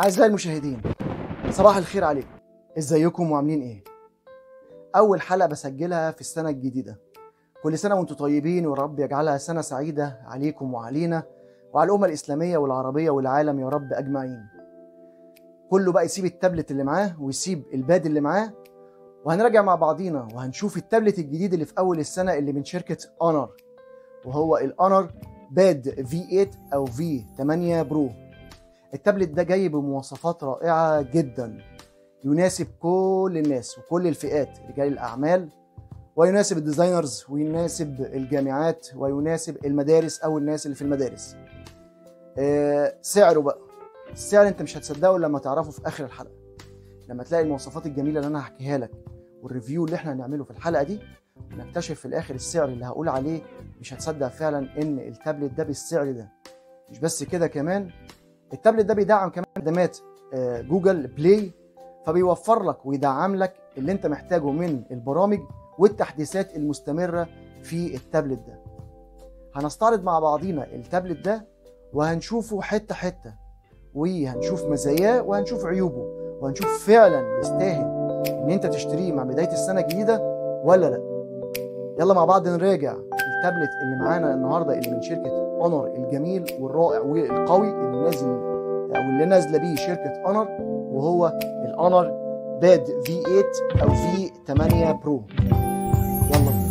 أعزائي المشاهدين صباح الخير عليكم ازيكم وعاملين ايه أول حلقة بسجلها في السنة الجديدة كل سنة وانتم طيبين ورب يجعلها سنة سعيدة عليكم وعلينا وعلى الأمة الإسلامية والعربية والعالم يا رب أجمعين كله بقى يسيب التابلت اللي معاه ويسيب الباد اللي معاه وهنراجع مع بعضينا وهنشوف التابلت الجديد اللي في أول السنة اللي من شركة أونر وهو الأونر باد V8 أو V8 برو التابلت ده جاي بمواصفات رائعة جدا يناسب كل الناس وكل الفئات رجال الأعمال ويناسب الديزاينرز ويناسب الجامعات ويناسب المدارس أو الناس اللي في المدارس آه، سعره بقى السعر انت مش هتصدقه لما تعرفه في اخر الحلقه لما تلاقي المواصفات الجميله اللي انا هحكيها لك والريفيو اللي احنا هنعمله في الحلقه دي نكتشف في الاخر السعر اللي هقول عليه مش هتصدق فعلا ان التابلت ده بالسعر ده مش بس كده كمان التابلت ده بيدعم كمان خدمات آه، جوجل بلاي فبيوفر لك ويدعم لك اللي انت محتاجه من البرامج والتحديثات المستمره في التابلت ده هنستعرض مع بعضينا التابلت ده وهنشوفه حته حته وهنشوف مزاياه وهنشوف عيوبه وهنشوف فعلا يستاهل ان انت تشتريه مع بدايه السنه الجديده ولا لا يلا مع بعض نراجع التابلت اللي معانا النهارده اللي من شركه انر الجميل والرائع والقوي اللي نازل او آه، اللي نازله بيه شركه انر وهو الانر باد في 8 او في 8 برو يلا بينا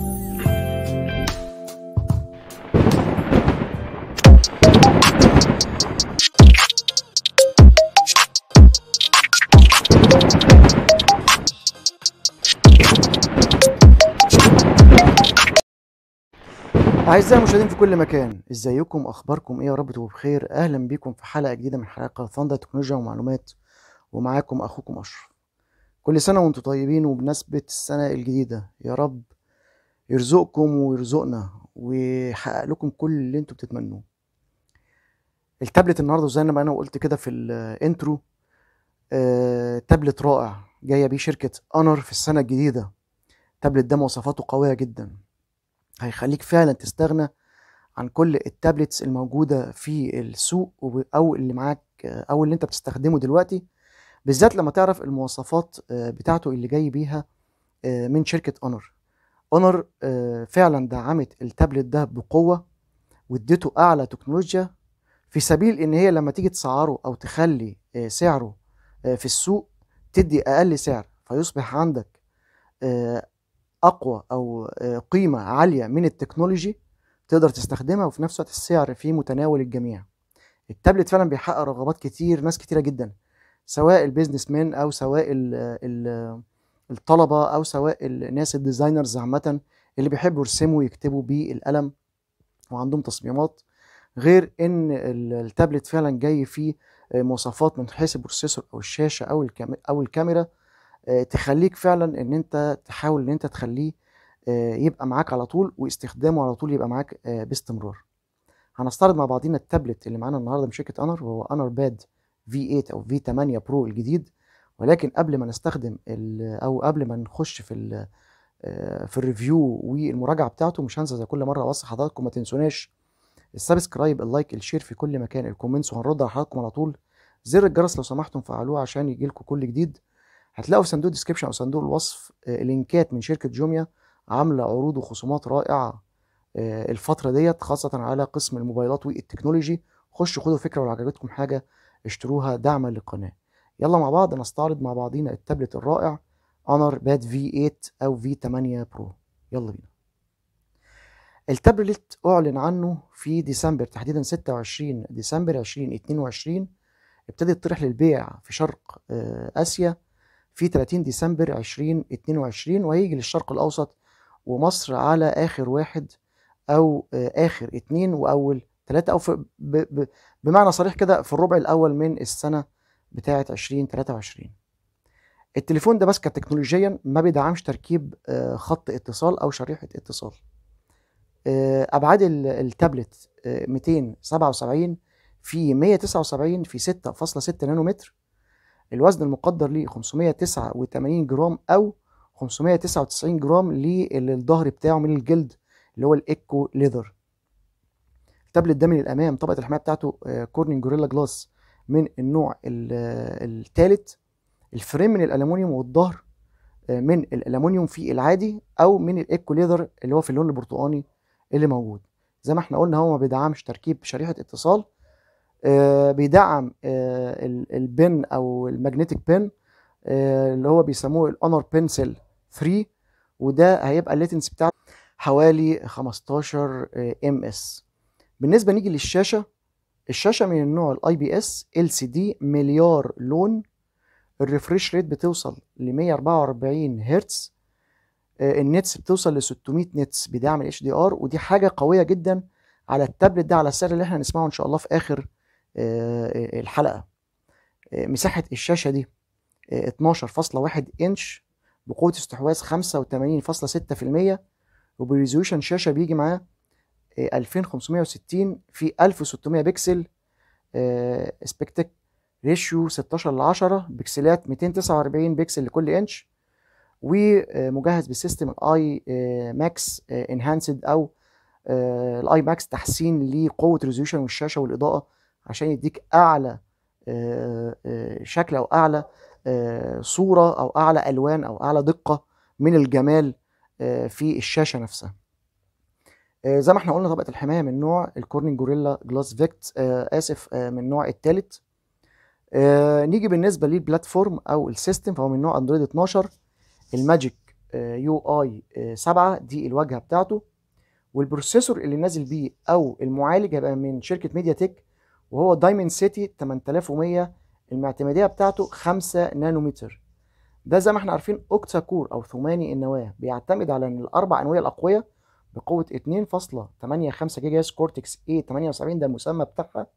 اعزائي المشاهدين في كل مكان ازيكم اخباركم ايه يا رب تبقوا بخير اهلا بيكم في حلقه جديده من حلقه ثاندا تكنولوجيا ومعلومات ومعاكم اخوكم اشرف كل سنه وانتم طيبين وبمناسبه السنه الجديده يا رب يرزقكم ويرزقنا ويحقق لكم كل اللي انتم بتتمنوه التابلت النهارده زي ما انا قلت كده في الانترو آه، تابلت رائع جايه بيه شركه انر في السنه الجديده التابلت ده مواصفاته قويه جدا هيخليك فعلا تستغنى عن كل التابلتس الموجوده في السوق او اللي معاك او اللي انت بتستخدمه دلوقتي بالذات لما تعرف المواصفات آه، بتاعته اللي جاي بيها آه، من شركه اونر اونر آه، فعلا دعمت التابلت ده بقوه واديته اعلى تكنولوجيا في سبيل ان هي لما تيجي تسعره او تخلي سعره في السوق تدي اقل سعر فيصبح عندك اقوى او آه، قيمه عاليه من التكنولوجي تقدر تستخدمها وفي نفس الوقت السعر في متناول الجميع التابلت فعلا بيحقق رغبات كتير ناس كتيره جدا سواء البيزنس مان او سواء الـ الـ الطلبه او سواء الناس الديزاينرز عامه اللي بيحبوا يرسموا ويكتبوا بالقلم وعندهم تصميمات غير ان التابلت فعلا جاي فيه آه، مواصفات من حيث البروسيسور او الشاشه او او الكاميرا آه، تخليك فعلا ان انت تحاول ان انت تخليه آه، يبقى معاك على طول واستخدامه على طول يبقى معاك آه، باستمرار هنستعرض مع بعضينا التابلت اللي معانا النهارده من شركه انر وهو انر باد V8 او V8 برو الجديد ولكن قبل ما نستخدم او قبل ما نخش في في الريفيو والمراجعه بتاعته مش هنسى زي كل مره اوصي حضراتكم ما تنسوناش السبسكرايب اللايك الشير في كل مكان الكومنتس وهنرد على حضراتكم على طول زر الجرس لو سمحتم فعلوه عشان يجيلكم كل جديد هتلاقوا في صندوق الديسكربشن او صندوق الوصف آه، لينكات من شركه جوميا عامله عروض وخصومات رائعه آه، الفتره ديت خاصه على قسم الموبايلات والتكنولوجي خشوا خدوا فكره ولو عجبتكم حاجه اشتروها دعما للقناه يلا مع بعض نستعرض مع بعضينا التابلت الرائع انر باد في 8 او في 8 برو يلا بينا التابلت اعلن عنه في ديسمبر تحديدا 26 ديسمبر 2022 ابتدى يطرح للبيع في شرق آه، اسيا في 30 ديسمبر 2022 وهيجي للشرق الأوسط ومصر على آخر واحد أو آه، آخر اثنين وأول ثلاثه أو في بمعنى صريح كده في الربع الأول من السنة بتاعة 2023 التليفون ده بس كتكنولوجيا ما بيدعمش تركيب آه، خط اتصال أو شريحة اتصال آه، أبعاد التابلت 277 في 179 في 6.6 نانومتر الوزن المقدر ليه 589 جرام او 599 جرام للظهر بتاعه من الجلد اللي هو الايكو ليذر التابل الدموي للامام طبقه الحمايه بتاعته آه، كورنينج جوريلا جلاس من النوع الثالث الفريم من الالومنيوم والظهر آه، من الالومنيوم في العادي او من الايكو ليذر اللي هو في اللون البرتقاني اللي موجود زي ما احنا قلنا هو ما بيدعمش تركيب شريحه اتصال آه، بيدعم آه، البن او الماجنتيك بن آه، اللي هو بيسموه الاونر بنسل 3 وده هيبقى الليتنس بتاعته حوالي 15 ام اس بالنسبه نيجي للشاشه الشاشه من النوع الاي بي اس ال سي دي مليار لون الريفريش ريت بتوصل ل 144 هرتز النتس بتوصل ل 600 نتس بدعم الاتش دي ار ودي حاجه قويه جدا على التابلت ده على السعر اللي احنا هنسمعه ان شاء الله في اخر آه، الحلقه آه، مساحه الشاشه دي 12.1 آه، انش بقوه استحواذ 85.6% وبريزوليشن شاشه بيجي معاه 2560 في 1600 بكسل سبيكتك ريشيو 16 ل 10 بكسلات 249 بكسل لكل انش ومجهز بالسيستم الاي ماكس انهانسد او الاي ماكس تحسين لقوه ريزوليشن والشاشه والاضاءه عشان يديك اعلى آه، آه، شكل او اعلى آه، صوره او اعلى الوان او اعلى دقه من الجمال في الشاشه نفسها زي ما احنا قلنا طبقه الحمايه من نوع الكورنينج جوريلا جلاس فيكت اسف من النوع الثالث نيجي بالنسبه للبلاتفورم او السيستم فهو من نوع اندرويد 12 الماجيك يو اي 7 دي الواجهه بتاعته والبروسيسور اللي نازل بيه او المعالج هيبقى من شركه ميديا تك وهو دايموند سيتي 8100 المعتمديه بتاعته 5 نانومتر ده زي ما احنا عارفين اوكتا كور او ثماني النواه بيعتمد على ان الاربع انويه الاقويه بقوه 2.85 جيجا كورتكس اي 78 ده المسمى بتاعها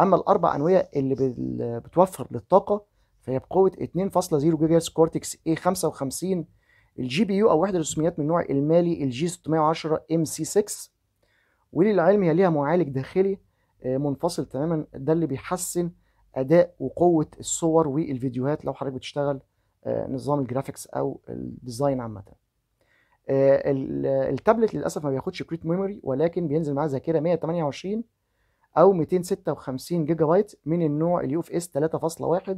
اما الاربع انويه اللي بتوفر للطاقه فهي بقوه 2.0 جيجا كورتكس اي 55 الجي بي يو او وحده الرسوميات من نوع المالي الجي 610 ام سي 6 وللعلم هي ليها معالج داخلي آه، منفصل تماما ده اللي بيحسن اداء وقوه الصور والفيديوهات لو حضرتك بتشتغل آه، نظام الجرافيكس او الديزاين عامه آه، التابلت للاسف ما بياخدش كريت ميموري ولكن بينزل معاه ذاكره 128 او 256 جيجا بايت من النوع اليو اف اس 3.1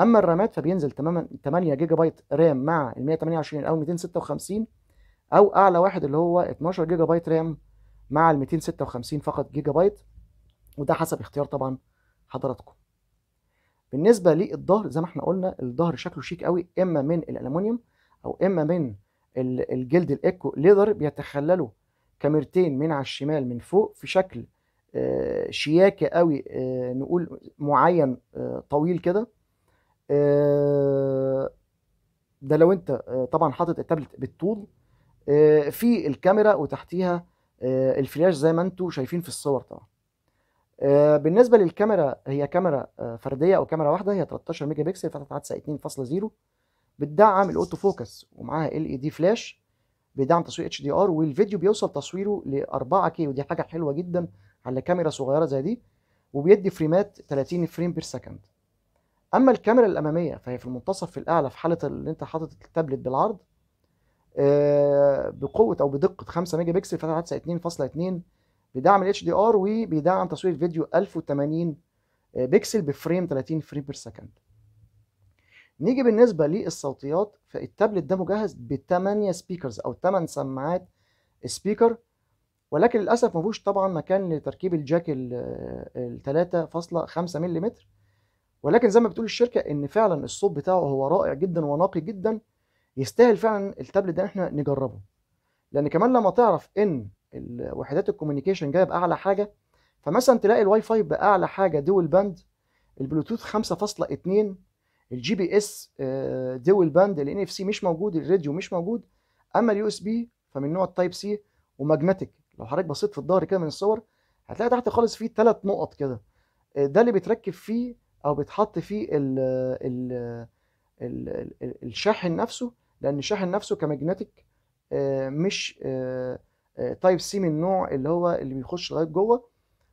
اما الرامات فبينزل تماما 8 جيجا بايت رام مع ال 128 او 256 او اعلى واحد اللي هو 12 جيجا بايت رام مع ال 256 فقط جيجا بايت وده حسب اختيار طبعا حضراتكم بالنسبه للظهر زي ما احنا قلنا الظهر شكله شيك قوي اما من الالومنيوم او اما من الجلد الايكو ليذر بيتخللوا كاميرتين من على الشمال من فوق في شكل آه، شياكه قوي آه، نقول معين آه، طويل كده ده لو انت طبعا حاطط التابلت بالطول في الكاميرا وتحتيها الفلاش زي ما انتم شايفين في الصور طبعا آه، بالنسبه للكاميرا هي كاميرا آه، فرديه او كاميرا واحده هي 13 ميجا بكسل فتحه عدسه 2.0 بتدعم الاوتو فوكس ومعاها ال اي دي فلاش بيدعم تصوير اتش دي ار والفيديو بيوصل تصويره ل 4 كي ودي حاجه حلوه جدا على كاميرا صغيره زي دي وبيدي فريمات 30 فريم بير سكند اما الكاميرا الاماميه فهي في المنتصف في الاعلى في حاله اللي انت حاطط التابلت بالعرض آه، بقوه او بدقه 5 ميجا بكسل فتحه عدسه 2.2 بيدعم ال دي ار وبيدعم تصوير فيديو 1080 آه، بكسل بفريم 30 فريم بير سكند نيجي بالنسبه للصوتيات فالتابلت ده مجهز ب 8 سبيكرز او 8 سماعات سبيكر ولكن للاسف ما فيهوش طبعا مكان لتركيب الجاك ال 3.5 آه، ملم ولكن زي ما بتقول الشركه ان فعلا الصوت بتاعه هو رائع جدا ونقي جدا يستاهل فعلا التابلت ده احنا نجربه لان كمان لما تعرف ان الوحدات الكوميونيكيشن جايه باعلى حاجه فمثلا تلاقي الواي فاي باعلى حاجه دول باند البلوتوث 5.2 الجي بي اس آه، دول باند الان اف سي مش موجود الراديو مش موجود اما اليو اس بي فمن نوع التايب سي وماجنتيك لو حضرتك بصيت في الظهر كده من الصور هتلاقي تحت خالص فيه ثلاث نقط كده آه، ده اللي بيتركب فيه او بيتحط فيه الـ الـ الـ الـ الشاحن نفسه لان الشاحن نفسه كماجنتيك آه، مش تايب سي من النوع اللي هو اللي بيخش لغايه جوه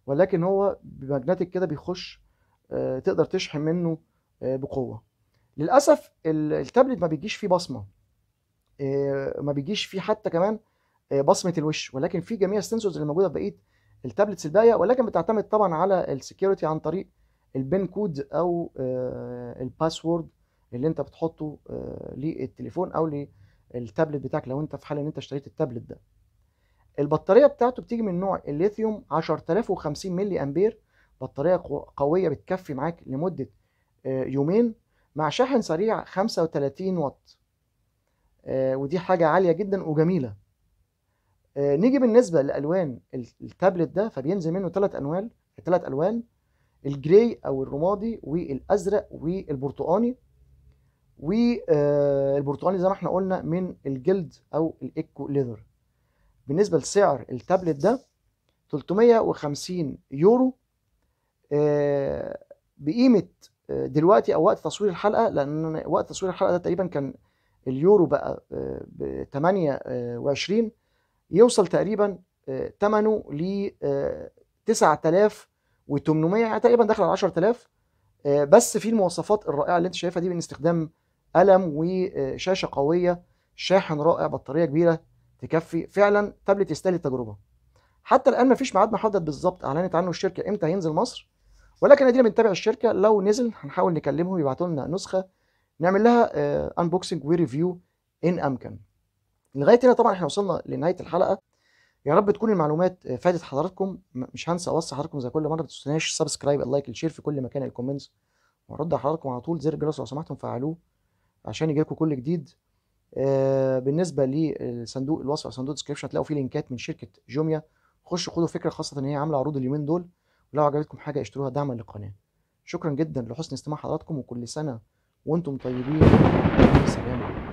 ولكن هو بماجنتيك كده بيخش آه، تقدر تشحن منه آه، بقوه للاسف التابلت ما بيجيش فيه بصمه آه، ما بيجيش فيه حتى كمان بصمه الوش ولكن في جميع السنسورز اللي موجوده في بقيه التابلتس الباقيه ولكن بتعتمد طبعا على السكيورتي عن طريق البين كود او الباسورد اللي انت بتحطه للتليفون او للتابلت بتاعك لو انت في حال ان انت اشتريت التابلت ده البطاريه بتاعته بتيجي من نوع الليثيوم 10050 ملي امبير بطاريه قويه بتكفي معاك لمده آه، يومين مع شاحن سريع 35 واط آه، ودي حاجه عاليه جدا وجميله آه، نيجي بالنسبه لالوان التابلت ده فبينزل منه ثلاث انوال ثلاث الوان الجراي او الرمادي والازرق والبرتقاني والبرتقاني زي ما احنا قلنا من الجلد او الايكو ليذر بالنسبه لسعر التابلت ده 350 يورو آه، بقيمه آه، دلوقتي او وقت تصوير الحلقه لان وقت تصوير الحلقه ده تقريبا كان اليورو بقى آه، ب 28 يوصل تقريبا ثمنه ل 9800 يعني تقريبا داخل على 10000 بس في المواصفات الرائعه اللي انت شايفها دي من استخدام قلم وشاشه قويه شاحن رائع بطاريه كبيره تكفي فعلا تابلت يستاهل التجربه حتى الان مفيش ميعاد محدد بالظبط اعلنت عنه الشركه امتى هينزل مصر ولكن ادينا بنتابع الشركه لو نزل هنحاول نكلمهم يبعتوا لنا نسخه نعمل لها انبوكسنج آه، وريفيو ان امكن لغايه هنا طبعا احنا وصلنا لنهايه الحلقه يا رب تكون المعلومات آه، فادت حضراتكم مش هنسى اوصي حضراتكم زي كل مره ما تنسوناش سبسكرايب اللايك الشير في كل مكان الكومنتس وارد على حضراتكم على طول زر الجرس لو سمحتم فعلوه عشان يجيلكم كل جديد آه، بالنسبه للصندوق الوصف او صندوق الديسكربشن هتلاقوا فيه لينكات من شركه جوميا خشوا خدوا فكره خاصه ان هي عامله عروض اليومين دول ولو عجبتكم حاجه اشتروها دعما للقناه شكرا جدا لحسن استماع حضراتكم وكل سنه وانتم طيبين سلام عليكم